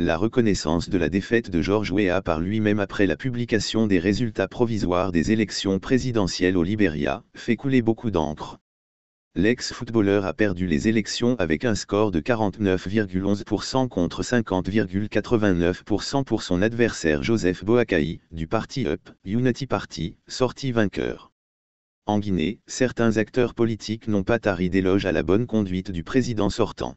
la reconnaissance de la défaite de George Weah par lui-même après la publication des résultats provisoires des élections présidentielles au Libéria, fait couler beaucoup d'encre. L'ex-footballeur a perdu les élections avec un score de 49,11% contre 50,89% pour son adversaire Joseph Boakai, du parti UP, Unity Party, sorti vainqueur. En Guinée, certains acteurs politiques n'ont pas tari d'éloge à la bonne conduite du président sortant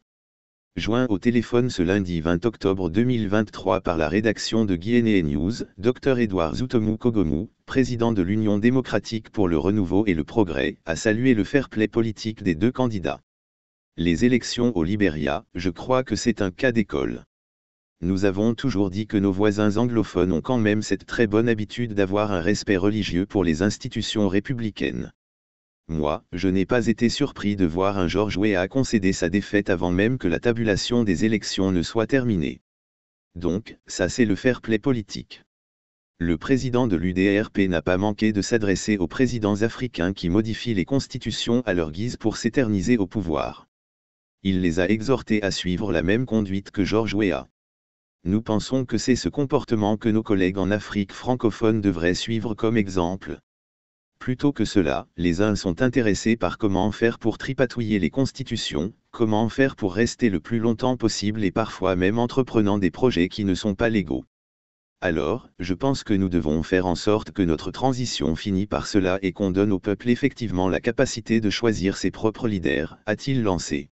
joint au téléphone ce lundi 20 octobre 2023 par la rédaction de Guinée News, Dr Edouard Zoutomou Kogomou, président de l'Union démocratique pour le renouveau et le progrès, a salué le fair-play politique des deux candidats. Les élections au Liberia, je crois que c'est un cas d'école. Nous avons toujours dit que nos voisins anglophones ont quand même cette très bonne habitude d'avoir un respect religieux pour les institutions républicaines. Moi, je n'ai pas été surpris de voir un George Weah concéder sa défaite avant même que la tabulation des élections ne soit terminée. Donc, ça c'est le fair play politique. Le président de l'UDRP n'a pas manqué de s'adresser aux présidents africains qui modifient les constitutions à leur guise pour s'éterniser au pouvoir. Il les a exhortés à suivre la même conduite que George Weah. Nous pensons que c'est ce comportement que nos collègues en Afrique francophone devraient suivre comme exemple, Plutôt que cela, les uns sont intéressés par comment faire pour tripatouiller les constitutions, comment faire pour rester le plus longtemps possible et parfois même entreprenant des projets qui ne sont pas légaux. Alors, je pense que nous devons faire en sorte que notre transition finit par cela et qu'on donne au peuple effectivement la capacité de choisir ses propres leaders, a-t-il lancé.